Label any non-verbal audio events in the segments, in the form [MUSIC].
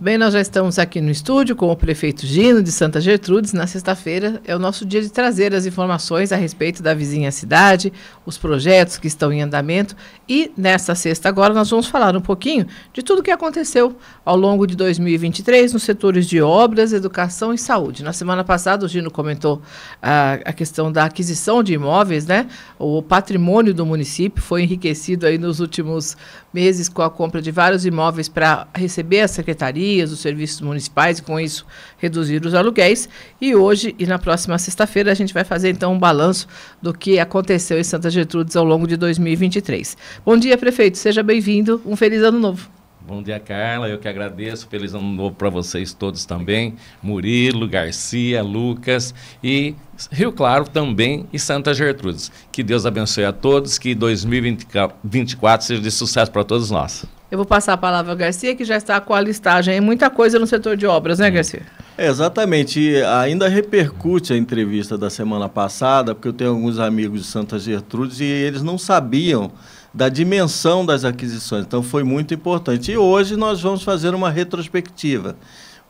Bem, nós já estamos aqui no estúdio com o prefeito Gino de Santa Gertrudes. Na sexta-feira é o nosso dia de trazer as informações a respeito da vizinha cidade, os projetos que estão em andamento. E nesta sexta agora nós vamos falar um pouquinho de tudo o que aconteceu ao longo de 2023 nos setores de obras, educação e saúde. Na semana passada o Gino comentou a, ah, a questão da aquisição de imóveis, né? O patrimônio do município foi enriquecido aí nos últimos meses com a compra de vários imóveis para receber a secretaria secretarias, dos serviços municipais e com isso reduzir os aluguéis. E hoje e na próxima sexta-feira a gente vai fazer então um balanço do que aconteceu em Santa Gertrudes ao longo de 2023. Bom dia, prefeito, seja bem-vindo. Um feliz ano novo. Bom dia, Carla. Eu que agradeço. Feliz ano novo para vocês todos também. Murilo, Garcia, Lucas e Rio Claro também e Santa Gertrudes. Que Deus abençoe a todos. Que 2024 seja de sucesso para todos nós. Eu vou passar a palavra ao Garcia, que já está com a listagem. É muita coisa no setor de obras, né, hum. Garcia? É, exatamente. E ainda repercute a entrevista da semana passada, porque eu tenho alguns amigos de Santa Gertrudes e eles não sabiam da dimensão das aquisições. Então foi muito importante. E hoje nós vamos fazer uma retrospectiva.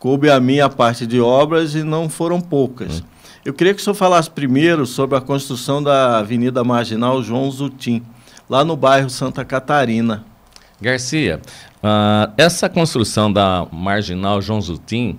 Coube a mim a parte de obras e não foram poucas. Hum. Eu queria que o senhor falasse primeiro sobre a construção da Avenida Marginal João Zutim, lá no bairro Santa Catarina. Garcia, uh, essa construção da Marginal João Zutim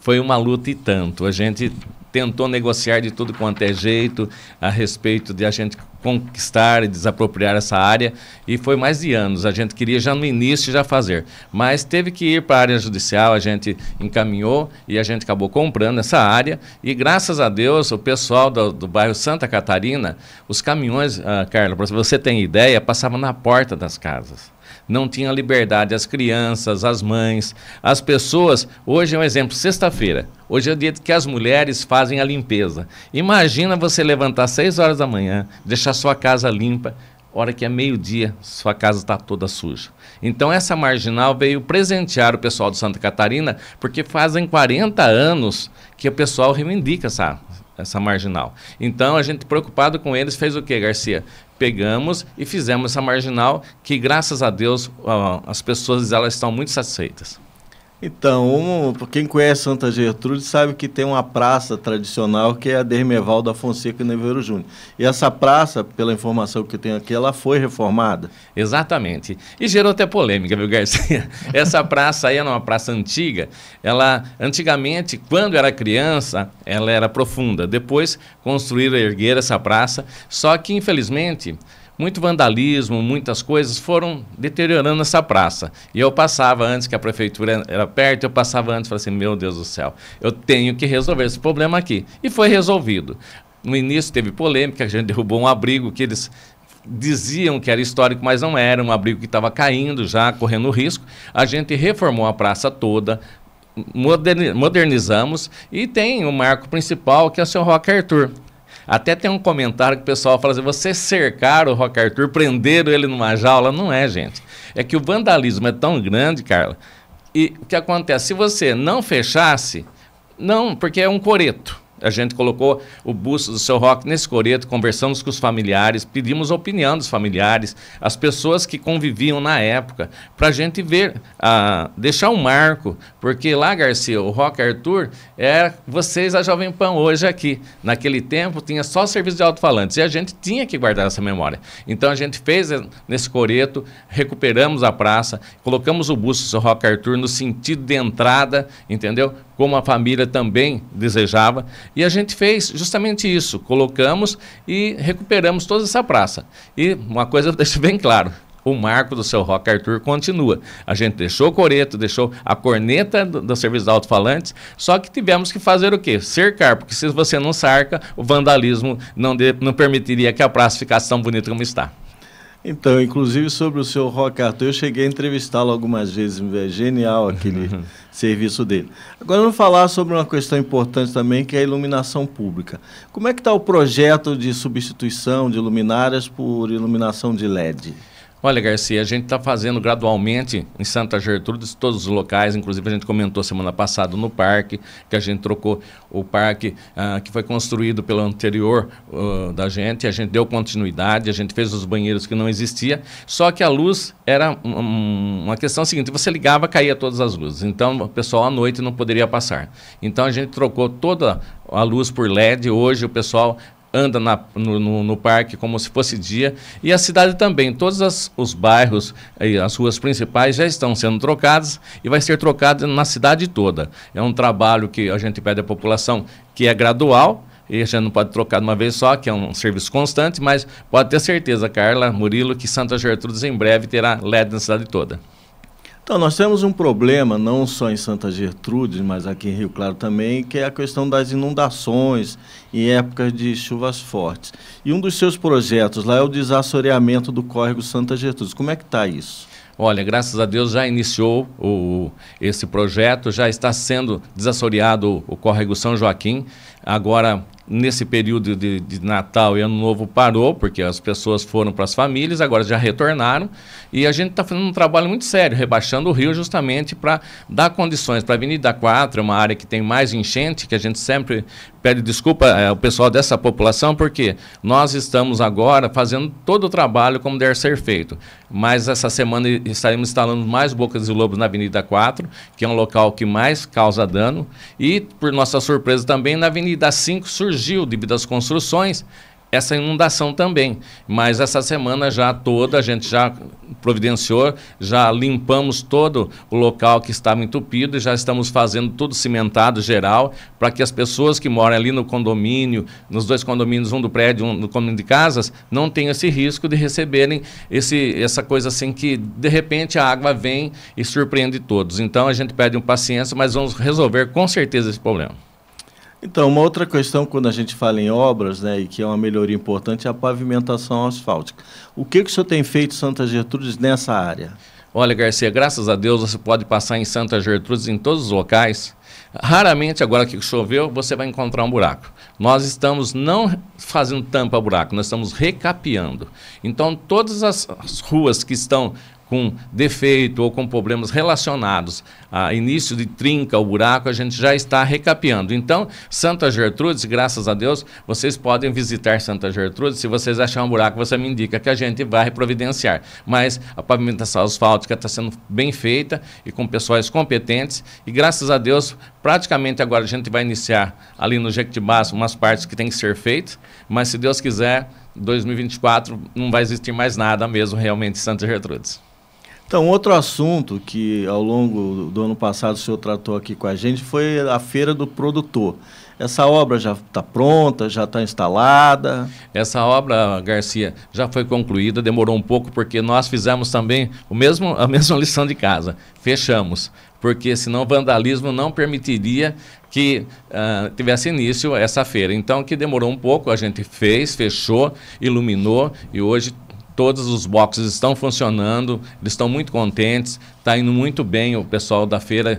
foi uma luta e tanto. A gente tentou negociar de tudo quanto é jeito a respeito de a gente conquistar e desapropriar essa área e foi mais de anos. A gente queria já no início já fazer, mas teve que ir para a área judicial, a gente encaminhou e a gente acabou comprando essa área e graças a Deus o pessoal do, do bairro Santa Catarina, os caminhões, ah, Carla, para você ter ideia, passavam na porta das casas não tinha liberdade. As crianças, as mães, as pessoas. Hoje é um exemplo, sexta-feira. Hoje é o dia que as mulheres fazem a limpeza. Imagina você levantar seis horas da manhã, deixar sua casa limpa, hora que é meio-dia, sua casa está toda suja. Então, essa marginal veio presentear o pessoal de Santa Catarina, porque fazem 40 anos que o pessoal reivindica essa, essa marginal. Então, a gente preocupado com eles fez o quê, Garcia? pegamos e fizemos essa marginal que, graças a Deus, as pessoas elas estão muito satisfeitas. Então, um, quem conhece Santa Gertrude sabe que tem uma praça tradicional que é a Dermeval da Fonseca Neveiro Júnior. E essa praça, pela informação que eu tenho aqui, ela foi reformada. Exatamente. E gerou até polêmica, viu, Garcia? [LAUGHS] Essa praça aí era uma praça antiga. Ela, antigamente, quando era criança, ela era profunda. Depois construíram e ergueram essa praça. Só que, infelizmente, muito vandalismo, muitas coisas foram deteriorando essa praça. E eu passava antes, que a prefeitura era perto, eu passava antes e falava assim: meu Deus do céu, eu tenho que resolver esse problema aqui. E foi resolvido. No início teve polêmica, a gente [LAUGHS] derrubou um abrigo que eles diziam que era histórico, mas não era, um abrigo que estava caindo já, correndo risco. A gente reformou a praça toda, modernizamos e tem o marco principal que é o seu Rock Arthur, até tem um comentário que o pessoal fala assim: vocês cercaram o Rock Arthur, prenderam ele numa jaula. Não é, gente. É que o vandalismo é tão grande, Carla. E o que acontece? Se você não fechasse, não, porque é um coreto. A gente colocou o busto do seu rock nesse coreto, conversamos com os familiares, pedimos opinião dos familiares, as pessoas que conviviam na época, para a gente ver, deixar um marco, porque lá, Garcia, o Rock Arthur era é vocês a Jovem Pan hoje aqui. Naquele tempo tinha só serviço de alto-falantes e a gente tinha que guardar essa memória. Então a gente fez eh, nesse coreto, recuperamos a praça, colocamos o busto do seu Rock Arthur no sentido de entrada, entendeu? como a família também desejava. E a gente fez justamente isso, colocamos e recuperamos toda essa praça. E uma coisa eu deixo bem claro, o marco do seu Rock Arthur continua. A gente deixou o coreto, deixou a corneta do, do serviço de alto-falantes, só que tivemos que fazer o quê? Cercar, porque se você não cerca, o vandalismo não, de, não permitiria que a praça ficasse tão bonita como está. Então, inclusive sobre o seu Rock Arthur, eu cheguei a entrevistá-lo algumas vezes, é genial aquele uhum. [LAUGHS] serviço dele. Agora vamos falar sobre uma questão importante também, que é a iluminação pública. Como é que está o projeto de substituição de luminárias por iluminação de LED? Olha, Garcia, a gente está fazendo gradualmente em Santa Gertrudes todos os locais, inclusive a gente comentou semana passada no parque, que a gente trocou o parque ah, que foi construído pelo anterior uh, da gente, a gente deu continuidade, a gente fez os banheiros que não existia, só que a luz era um, uma questão seguinte, você ligava, caía todas as luzes, então o pessoal à noite não poderia passar. Então a gente trocou toda a luz por LED, hoje o pessoal anda na, no, no, no, parque como se fosse dia. E a cidade também, todos as, os bairros, e eh, as ruas principais já estão sendo trocadas e vai ser trocada na cidade toda. É um trabalho que a gente pede à população que é gradual, e a gente não pode trocar de uma vez só, que é um serviço constante, mas pode ter certeza, Carla, Murilo, que Santa Gertrudes em breve terá LED na cidade toda. Então, nós temos um problema, não só em Santa Gertrudes, mas aqui em Rio Claro também, que é a questão das inundações em épocas de chuvas fortes. E um dos seus projetos lá é o desassoreamento do córrego Santa Gertrudes. Como é que está isso? Olha, graças a Deus já iniciou o, esse projeto, já está sendo desassoreado o, o córrego São Joaquim. Agora nesse período de, de, Natal e Ano Novo parou, porque as pessoas foram para as famílias, agora já retornaram, e a gente está fazendo um trabalho muito sério, rebaixando o rio justamente para dar condições para a Avenida 4, é uma área que tem mais enchente, que a gente sempre pede desculpa é, ao pessoal dessa população, porque nós estamos agora fazendo todo o trabalho como deve ser feito mas essa semana estaremos instalando mais bocas e lobos na Avenida 4, que é um local que mais causa dano. E, por nossa surpresa também, na Avenida 5 surgiu, devido às construções, essa inundação também. Mas essa semana já toda a gente já providenciou, já limpamos todo o local que estava entupido e já estamos fazendo tudo cimentado geral para que as pessoas que moram ali no condomínio, nos dois condomínios, um do prédio, um do condomínio de casas, não tenham esse risco de receberem esse, essa coisa assim que de repente a água vem e surpreende todos. Então a gente pede um paciência, mas vamos resolver com certeza esse problema. Então, uma outra questão quando a gente fala em obras, né, e que é uma melhoria importante, é a pavimentação asfáltica. O que, que o senhor tem feito, Santa Gertrudes, nessa área? Olha, Garcia, graças a Deus você pode passar em Santa Gertrudes em todos os locais. Raramente, agora que choveu, você vai encontrar um buraco. Nós estamos não fazendo tampa-buraco, nós estamos recapeando. Então, todas as ruas que estão com defeito ou com problemas relacionados a início de trinca ou buraco, a gente já está recapeando. Então, Santa Gertrudes, graças a Deus, vocês podem visitar Santa Gertrudes. Se vocês acharem um buraco, você me indica que a gente vai providenciar. Mas a pavimentação asfáltica está sendo bem feita e com pessoas competentes. E graças a Deus, praticamente agora a gente vai iniciar ali no Jequitibás umas partes que tem que ser feitas. Mas se Deus quiser, 2024 não vai existir mais nada mesmo realmente em Santa Gertrudes. Então, outro assunto que ao longo do ano passado o senhor tratou aqui com a gente foi a Feira do Produtor. Essa obra já está pronta, já está instalada? Essa obra, Garcia, já foi concluída, demorou um pouco, porque nós fizemos também o mesmo, a [LAUGHS] mesma lição de casa. Fechamos, porque senão o vandalismo não permitiria que uh, tivesse início essa feira. Então, que demorou um pouco, a gente fez, fechou, iluminou e hoje Todos os boxes estão funcionando, eles estão muito contentes, está indo muito bem o pessoal da feira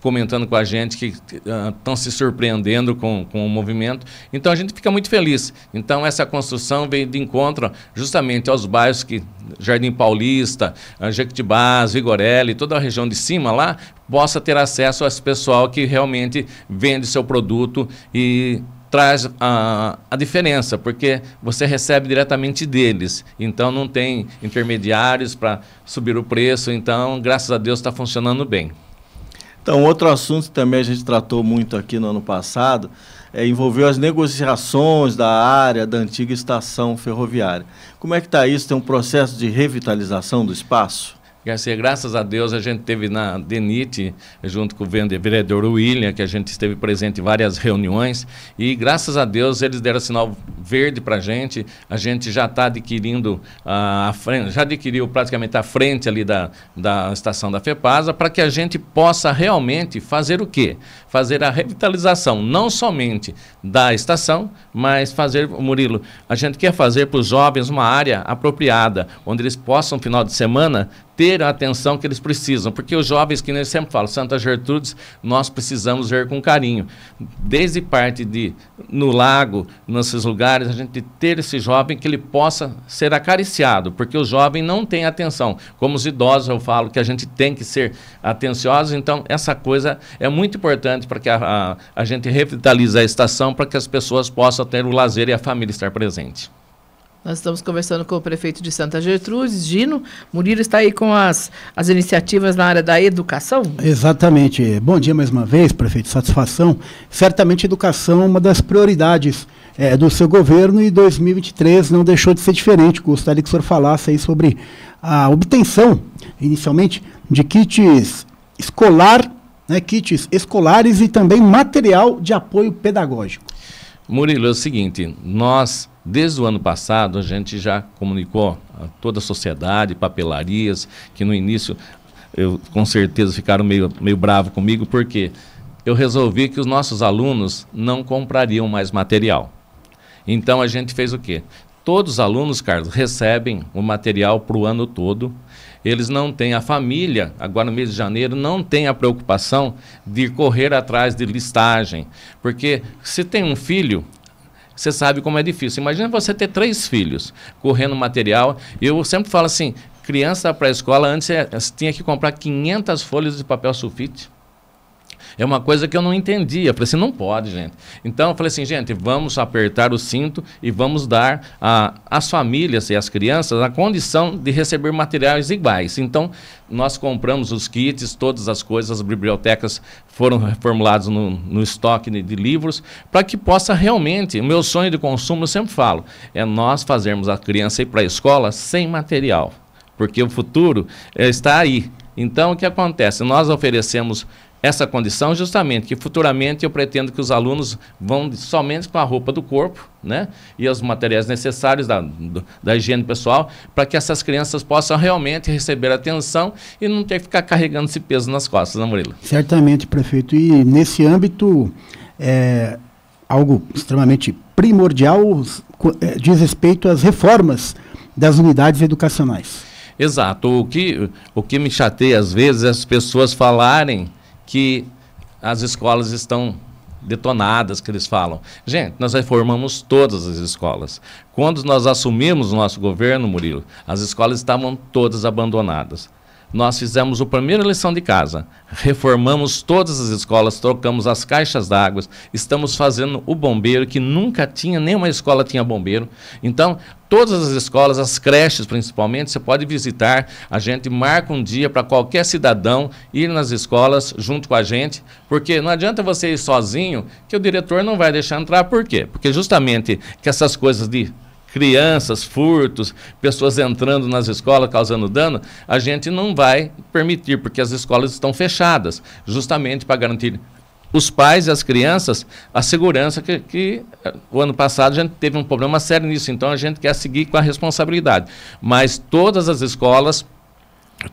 comentando com a gente que estão ah, uh, se surpreendendo com, com o movimento. Então a gente fica muito feliz. Então essa construção veio de encontro justamente aos bairros que Jardim Paulista, ah, Jequitibás, Vigorelli, toda a região de cima lá, possa ter acesso a esse pessoal que realmente vende seu produto e traz a, a diferença, porque você recebe diretamente deles. Então não tem intermediários para subir o preço. Então, graças a Deus, está funcionando bem. Então, outro assunto que também a gente tratou muito aqui no ano passado é, envolveu as negociações da área da antiga estação ferroviária. Como é que está isso? Tem um processo de revitalização do espaço? Garcia, graças a Deus a gente teve na DENIT, junto com o vereador William, que a gente esteve presente em várias reuniões, e graças a Deus eles deram sinal verde para a gente, a gente já está adquirindo, a, frente, já adquiriu praticamente a frente ali da, da estação da FEPASA, para que a gente possa realmente fazer o quê? Fazer a revitalização, não somente da estação, mas fazer, Murilo, a gente quer fazer para os jovens uma área apropriada, onde eles possam, no final de semana, ter a atenção que eles precisam, porque os jovens, que eu sempre falo, Santa Gertrudes, nós precisamos ver com carinho. Desde parte de no lago, nesses lugares, a gente ter esse jovem que ele possa ser acariciado, porque o jovem não tem atenção. Como os idosos, eu falo que a gente tem que ser atencioso, então essa coisa é muito importante para que a, a, a gente revitalize a estação, para que as pessoas possam ter o lazer e a família estar presente. Nós estamos conversando com o prefeito de Santa Gertrudes, Gino. Murilo está aí com as, as iniciativas na área da educação? Exatamente. Bom dia mais uma vez, prefeito. Satisfação. Certamente, educação é uma das prioridades é, do seu governo e 2023 não deixou de ser diferente. Gostaria que o senhor falasse aí sobre a obtenção, inicialmente, de kits escolar, né, kits escolares e também material de apoio pedagógico. Murilo, é o seguinte, nós Desde o ano passado, a gente já comunicou a toda a sociedade, papelarias, que no início, eu, com certeza, ficaram meio, meio bravo comigo, porque eu resolvi que os nossos alunos não comprariam mais material. Então, a gente fez o quê? Todos os alunos, Carlos, recebem o material para o ano todo. Eles não têm, a família, agora no mês de janeiro, não tem a preocupação de correr atrás de listagem. Porque se tem um filho, você sabe como é difícil. Imagina você ter três filhos correndo material. Eu sempre falo assim: criança para a escola, antes eh, tinha que comprar 500 folhas de papel sulfite. É uma coisa que eu não entendia. Eu falei assim, não pode, gente. Então eu falei assim, gente, vamos apertar o cinto e vamos dar às famílias e às crianças a condição de receber materiais iguais. Então, nós compramos os kits, todas as coisas, as bibliotecas foram reformuladas no, no estoque de, de livros, para que possa realmente, o meu sonho de consumo, eu sempre falo, é nós fazermos a criança ir para a escola sem material, porque o futuro é, está aí. Então, o que acontece? Nós oferecemos essa condição justamente que futuramente eu pretendo que os alunos vão somente com a roupa do corpo, né, e os materiais necessários da, do, da higiene pessoal, para que essas crianças possam realmente receber atenção e não ter que ficar carregando esse peso nas costas, né, Murilo? Certamente, prefeito. E nesse âmbito, é, algo extremamente primordial é, diz respeito às reformas das unidades educacionais. Exato. O que, o que me chateia às vezes é as pessoas falarem que as escolas estão detonadas, que eles falam. Gente, nós reformamos todas as escolas. Quando nós assumimos o nosso governo, Murilo, as escolas estavam todas abandonadas nós fizemos a primeira lição de casa. Reformamos todas as escolas, trocamos as caixas d'água, estamos fazendo o bombeiro, que nunca tinha, nenhuma escola tinha bombeiro. Então, todas as escolas, as creches principalmente, você pode visitar. A gente marca um dia para qualquer cidadão ir nas escolas junto com a gente, porque não adianta você ir sozinho, que o diretor não vai deixar entrar. Por quê? Porque justamente que essas coisas de crianças, furtos, pessoas entrando nas escolas causando dano, a gente não vai permitir, porque as escolas estão fechadas, justamente para garantir os pais e as crianças a segurança que, que, eh, o ano passado a gente teve um problema sério nisso, então a gente quer seguir com a responsabilidade. Mas todas as escolas,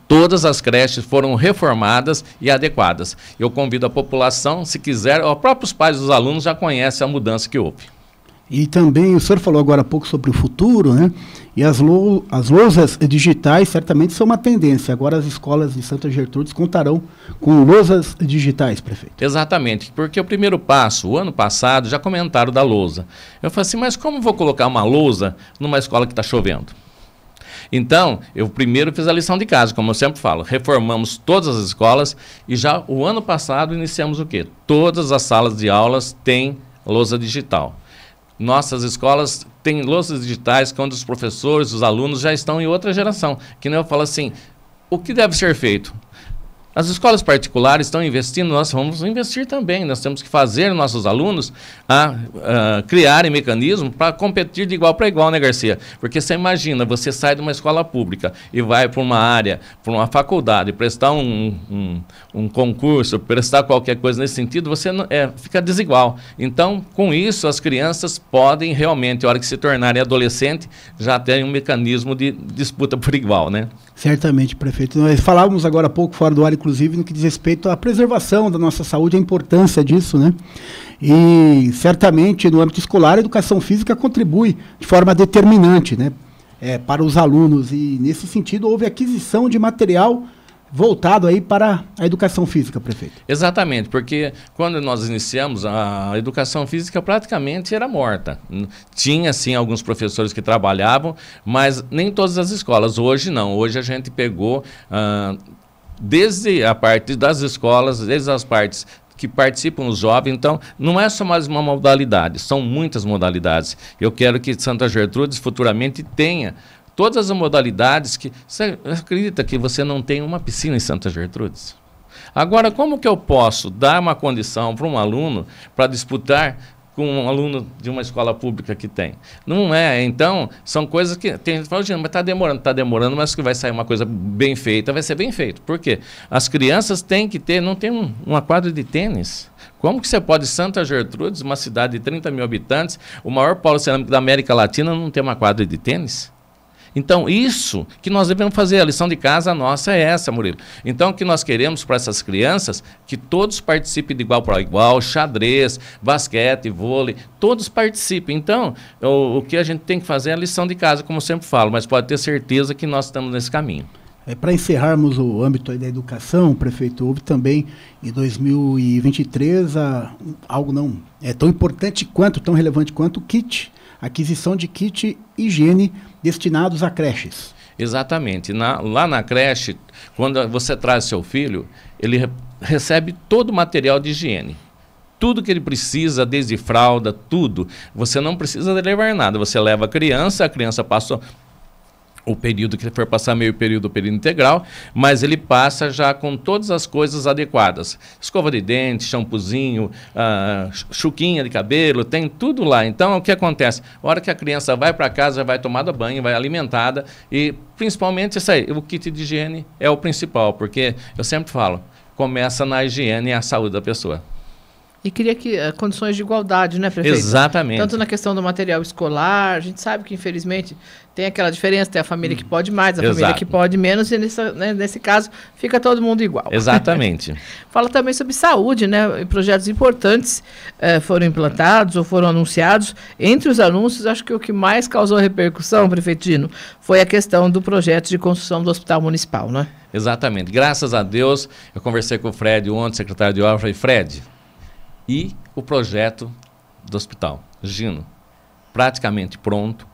todas as creches foram reformadas e adequadas. Eu convido a população, se quiser, os próprios pais dos alunos já conhecem a mudança que houve. E também, o senhor falou agora há pouco sobre o futuro, né? E as, lou as lousas digitais certamente são uma tendência. Agora as escolas de Santa Gertrudes contarão com lousas digitais, prefeito. Exatamente, porque o primeiro passo, o ano passado, já comentaram da lousa. Eu falei assim, mas como vou colocar uma lousa numa escola que está chovendo? Então, eu primeiro fiz a lição de casa, como eu sempre falo, reformamos todas as escolas e já o ano passado iniciamos o quê? Todas as salas de aulas têm lousa digital nossas escolas têm louças digitais quando os professores, os alunos já estão em outra geração. Que nem eu falo assim, o que deve ser feito? As escolas particulares estão investindo, nós vamos investir também. Nós temos que fazer nossos alunos a, ah, a ah, criarem mecanismos para competir de igual para igual, né, Garcia? Porque você imagina, você sai de uma escola pública e vai para uma área, para uma faculdade, prestar um, um, um, concurso, prestar qualquer coisa nesse sentido, você não, é, fica desigual. Então, com isso, as crianças podem realmente, na hora que se tornarem adolescente, já terem um mecanismo de disputa por igual, né? Certamente, prefeito. Nós falávamos agora há pouco fora do ar inclusive no que diz respeito à preservação da nossa saúde, a importância disso, né? E certamente no âmbito escolar, a educação física contribui de forma determinante, né? É, para os alunos e nesse sentido houve aquisição de material voltado aí para a educação física, prefeito. Exatamente, porque quando nós iniciamos a educação física praticamente era morta. Tinha sim alguns professores que trabalhavam, mas nem todas as escolas. Hoje não. Hoje a gente pegou desde a parte das escolas, desde as partes que participam os jovens. Então, não é só mais uma modalidade, são muitas modalidades. Eu quero que Santa Gertrudes futuramente tenha todas as modalidades que. Você acredita que você não tem uma piscina em Santa Gertrudes? Agora, como que eu posso dar uma condição para um aluno para disputar com um aluno de uma escola pública que tem. Não é. Então, são coisas que. Tem gente que fala, mas está demorando, está demorando, mas que vai sair uma coisa bem feita, vai ser bem feito. Por quê? As crianças têm que ter, não tem um, uma quadra de tênis. Como que você pode, Santa Gertrudes, uma cidade de 30 mil habitantes, o maior polo cerâmico da América Latina, não ter uma quadra de tênis? Então, isso que nós devemos fazer, a lição de casa nossa é essa, Murilo. Então, o que nós queremos para essas crianças, que todos participem de igual para igual, xadrez, basquete, vôlei, todos participem. Então, o, o que a gente tem que fazer é a lição de casa, como eu sempre falo, mas pode ter certeza que nós estamos nesse caminho. É, para encerrarmos o âmbito da educação, prefeito, houve também em 2023 a, algo não é tão importante quanto, tão relevante quanto o kit aquisição de kit higiene destinados a creches. Exatamente. Na, lá na creche, quando você traz seu filho, ele re recebe todo o material de higiene. Tudo que ele precisa, desde fralda, tudo. Você não precisa levar nada. Você leva a criança, a criança passa o período que ele for passar meio período, período integral, mas ele passa já com todas as coisas adequadas. Escova de dente, shampoozinho, ah, chuquinha de cabelo, tem tudo lá. Então, o que acontece? A hora que a criança vai para casa, já vai tomada banho, vai alimentada e principalmente isso aí, o kit de higiene é o principal, porque eu sempre falo, começa na higiene e a saúde da pessoa. E queria que uh, condições de igualdade, né, prefeito? Exatamente. Tanto na questão do material escolar, a gente sabe que infelizmente tem aquela diferença, tem a família que pode mais, a hum, Exato. família que pode menos, e nessa, né, nesse caso fica todo mundo igual. [LAUGHS] Exatamente. Fala também sobre saúde, né? Projetos importantes uh, foram implantados ou foram anunciados. Entre os anúncios, acho que o que mais causou repercussão, prefeito Dino, foi a questão do projeto de construção do hospital municipal, né? Exatamente. Graças a Deus, eu conversei com o Fred ontem, secretário de obra, e Fred, e o projeto do hospital, Gino, praticamente pronto.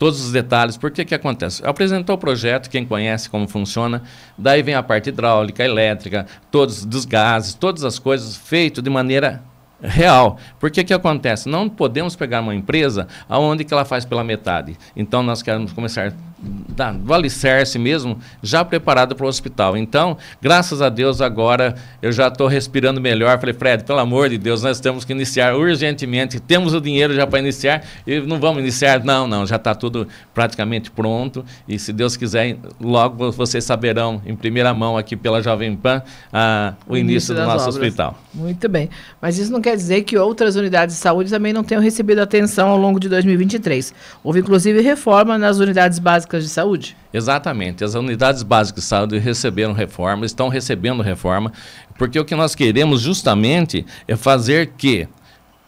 Todos os detalhes, por que que acontece? Apresentou o projeto, quem conhece como funciona, daí vem a parte hidráulica, elétrica, todos os gases, todas as coisas feito de maneira real. Por que que acontece? Não podemos pegar uma empresa aonde que ela faz pela metade. Então nós queremos começar da, do alicerce mesmo, já preparado para o hospital. Então, graças a Deus, agora eu já estou respirando melhor. Falei, Fred, pelo amor de Deus, nós temos que iniciar urgentemente. Temos o dinheiro já para iniciar e não vamos iniciar. Não, não, já está tudo praticamente pronto. E se Deus quiser, logo vocês saberão em primeira mão aqui pela Jovem Pan ah, o início, início do nosso obras. hospital. Muito bem. Mas isso não quer dizer que outras unidades de saúde também não tenham recebido atenção ao longo de 2023. Houve, inclusive, reforma nas unidades básicas básicas de saúde. Exatamente. As unidades básicas de saúde receberam reforma, estão recebendo reforma, porque o que nós queremos justamente é fazer que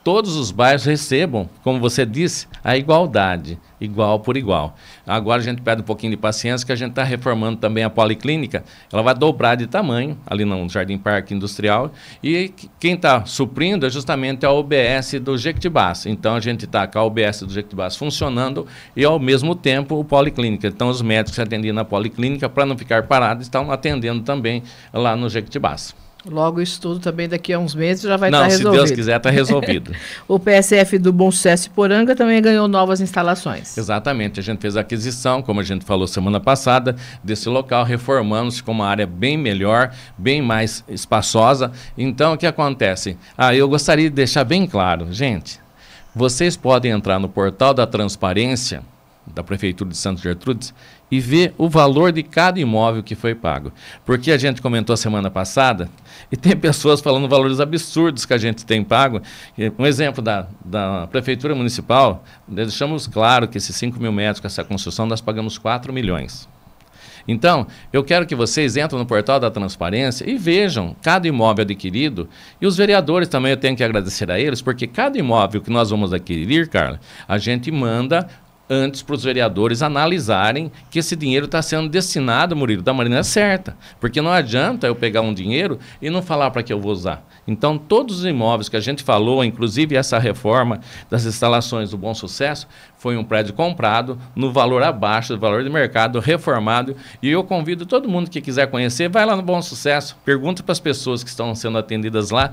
todos os bairros recebam, como você disse, a igualdade, igual por igual. Agora a gente pede um pouquinho de paciência, que a gente está reformando também a policlínica. Ela vai dobrar de tamanho, ali no Jardim Parque Industrial. E quem está suprindo é justamente a OBS do Jequitibás. Então a gente está com a OBS do Jequitibás funcionando e ao mesmo tempo o policlínica. Então os médicos atendendo na policlínica, para não ficar parados, estão atendendo também lá no Jequitibás. Logo, isso tudo também daqui a uns meses já vai estar resolvido. Não, tá se Deus quiser, está resolvido. [LAUGHS] o PSF do Bom Sucesso e Poranga também ganhou novas instalações. Exatamente. A gente fez a aquisição, como a gente falou semana passada, desse local. Reformamos com uma área bem melhor, bem mais espaçosa. Então, o que acontece? Ah, eu gostaria de deixar bem claro, gente. Vocês podem entrar no portal da transparência da Prefeitura de Santos Gertrudes e ver o valor de cada imóvel que foi pago. Porque a gente comentou semana passada e tem pessoas falando valores absurdos que a gente tem pago. Um exemplo da, da Prefeitura Municipal, deixamos claro que esses 5 mil metros com essa construção nós pagamos 4 milhões. Então, eu quero que vocês entrem no portal da transparência e vejam cada imóvel adquirido. E os vereadores também eu tenho que agradecer a eles, porque cada imóvel que nós vamos adquirir, Carla, a gente manda antes para os vereadores analisarem que esse dinheiro está sendo destinado, Murilo, da maneira certa. Porque não adianta eu pegar um dinheiro e não falar para que eu vou usar. Então, todos os imóveis que a gente falou, inclusive essa reforma das instalações do Bom Sucesso, foi um prédio comprado no valor abaixo do valor de mercado, reformado. E eu convido todo mundo que quiser conhecer, vai lá no Bom Sucesso, pergunta para as pessoas que estão sendo atendidas lá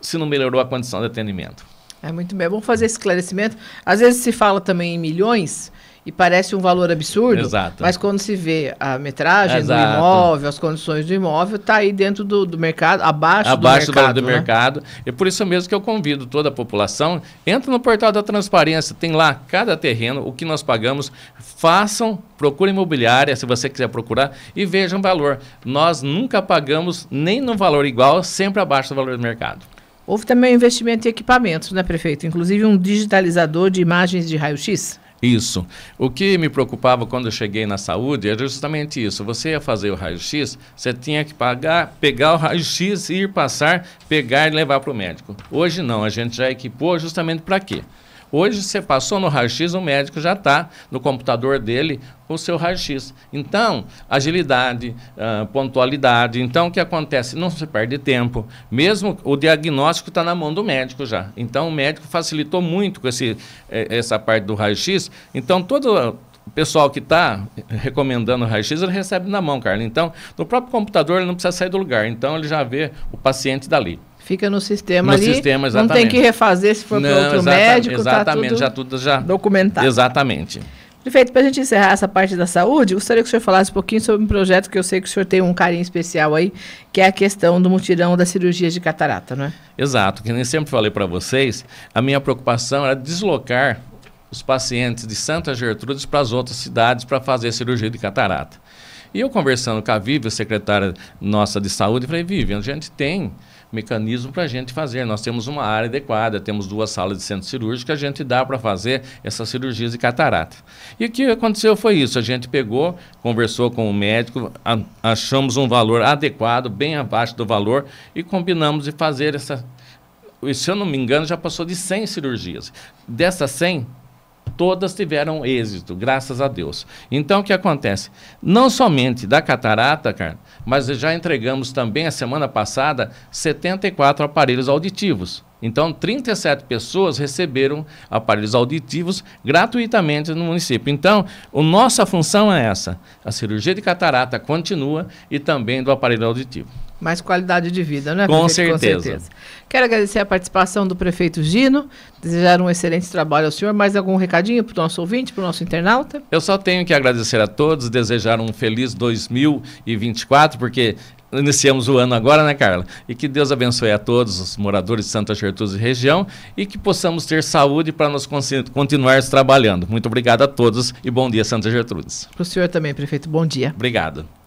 se não melhorou a condição de atendimento. É muito bem. É bom fazer esse esclarecimento. Às vezes se fala também em milhões e parece um valor absurdo, Exato. mas quando se vê a metragem Exato. do imóvel, as condições do imóvel, está aí dentro do, do mercado, abaixo, abaixo, do mercado. Abaixo do, valor né? do mercado. E por isso mesmo que eu convido toda a população, entra no portal da transparência, tem lá cada terreno, o que nós pagamos, façam, procurem imobiliária, se você quiser procurar, e vejam o valor. Nós nunca pagamos nem no valor igual, sempre abaixo do valor do mercado. Houve também um investimento em equipamentos, né, prefeito? Inclusive um digitalizador de imagens de raio-x. Isso. O que me preocupava quando eu cheguei na saúde era justamente isso. Você ia fazer o raio-x, você tinha que pagar, pegar o raio-x, ir passar, pegar e levar para o médico. Hoje não, a gente já equipou justamente para quê? Hoje você passou no raio-x, o médico já está no computador dele o seu raio-x. Então, agilidade, uh, pontualidade. Então, o que acontece? Não se perde tempo. Mesmo o diagnóstico está na mão do médico já. Então, o médico facilitou muito com esse, eh, essa parte do raio-x. Então, todo, o pessoal que está recomendando o raio-x, ele recebe na mão, Carla. Então, no próprio computador, ele não precisa sair do lugar. Então, ele já vê o paciente dali. Fica no sistema no ali. Sistema, exatamente. Não tem que refazer se for para outro exata, médico. Tá exatamente, tá já tudo já documentado. Exatamente. Prefeito, para a gente encerrar essa parte da saúde, gostaria que o senhor falasse um pouquinho sobre um projeto que eu sei que o senhor tem um carinho especial aí, que é a questão do mutirão das cirurgias de catarata, não é? Exato, que nem sempre falei para vocês, a minha preocupação era deslocar os pacientes de Santa Gertrudes para as outras cidades para fazer cirurgia de catarata. E eu conversando com a Vivi a secretária nossa de saúde, falei, Vivi a gente tem mecanismo para a gente fazer. Nós temos uma área adequada, temos duas salas de centro cirúrgico que a gente dá para fazer essas cirurgias de catarata. E o que aconteceu foi isso: a gente pegou, conversou com o médico, a, achamos um valor adequado, bem abaixo do valor, e combinamos de fazer essa. Se eu não me engano, já passou de 100 cirurgias. Dessas 100, todas tiveram êxito, graças a Deus. Então, o que acontece? Não somente da catarata, cara, mas já entregamos também a semana passada 74 aparelhos auditivos. Então, 37 pessoas receberam aparelhos auditivos gratuitamente no município. Então, a nossa função é essa. A cirurgia de catarata continua e também do aparelho auditivo. Mais qualidade de vida, né? Com, prefeito? certeza. Com certeza. Quero agradecer a participação do prefeito Gino, desejar um excelente trabalho ao senhor. Mais algum recadinho para o nosso ouvinte, para o nosso internauta? Eu só tenho que agradecer a todos, desejar um feliz 2024, porque iniciamos o ano agora, né, Carla? E que Deus abençoe a todos os moradores de Santa Gertrudes e região e que possamos ter saúde para nós continuar trabalhando. Muito obrigado a todos e bom dia, Santa Gertrudes. Para o senhor também, prefeito, bom dia. Obrigado.